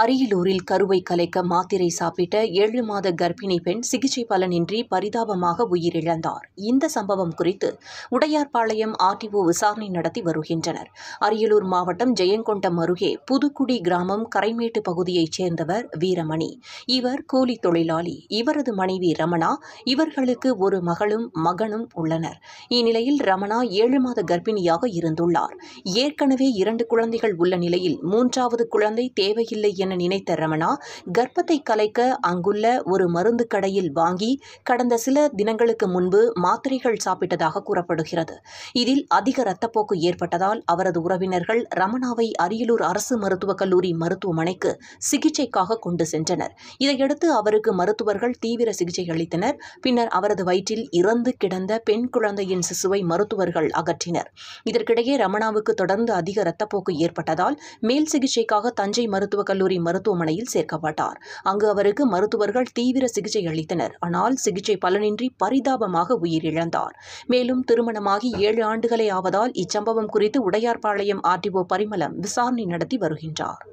அரியலூரில் கருவை கலைக்க மாத்திரை சாப்பிட்ட ஏழு மாத கர்ப்பிணி பெண் சிகிச்சை பலனின்றி பரிதாபமாக உயிரிழந்தார் இந்த சம்பவம் குறித்து உடையார்பாளையம் ஆர்டிஓ விசாரணை நடத்தி வருகின்றனர் அரியலூர் மாவட்டம் ஜெயங்கொண்டம் அருகே புதுக்குடி கிராமம் கரைமேட்டு பகுதியைச் சேர்ந்தவர் வீரமணி இவர் கூலி தொழிலாளி இவரது மனைவி ரமணா இவர்களுக்கு ஒரு மகளும் மகனும் உள்ளனர் இந்நிலையில் ரமணா ஏழு மாத கர்ப்பிணியாக இருந்துள்ளார் ஏற்கனவே இரண்டு குழந்தைகள் உள்ள நிலையில் மூன்றாவது குழந்தை தேவையில்லை என நினைத்த ரமணா கர்ப்பத்தை கலைக்க அங்குள்ள ஒரு மருந்து கடையில் வாங்கி கடந்த சில தினங்களுக்கு முன்பு மாத்திரைகள் சாப்பிட்டதாக கூறப்படுகிறது இதில் அதிக ரத்தப்போக்கு ஏற்பட்டதால் அவரது உறவினர்கள் ரமணாவை அரியலூர் அரசு மருத்துவக் கல்லூரி மருத்துவமனைக்கு சிகிச்சைக்காக கொண்டு சென்றனர் இதையடுத்து அவருக்கு மருத்துவர்கள் தீவிர சிகிச்சை அளித்தனர் பின்னர் அவரது வயிற்றில் இறந்து கிடந்த பெண் குழந்தையின் சிசுவை மருத்துவர்கள் அகற்றினர் இதற்கிடையே ரமணாவுக்கு தொடர்ந்து அதிக ரத்தப்போக்கு ஏற்பட்டதால் மேல் சிகிச்சைக்காக தஞ்சை மருத்துவக் கல்லூரி கல்லூரி மருத்துவமனையில் சேர்க்கப்பட்டார் அங்கு அவருக்கு மருத்துவர்கள் தீவிர சிகிச்சை அளித்தனர் ஆனால் சிகிச்சை பலனின்றி பரிதாபமாக உயிரிழந்தார் மேலும் திருமணமாகி ஏழு ஆண்டுகளே ஆவதால் இச்சம்பவம் குறித்து உடையார்பாளையம் ஆர்டிஓ பரிமளம் விசாரணை நடத்தி வருகின்றார்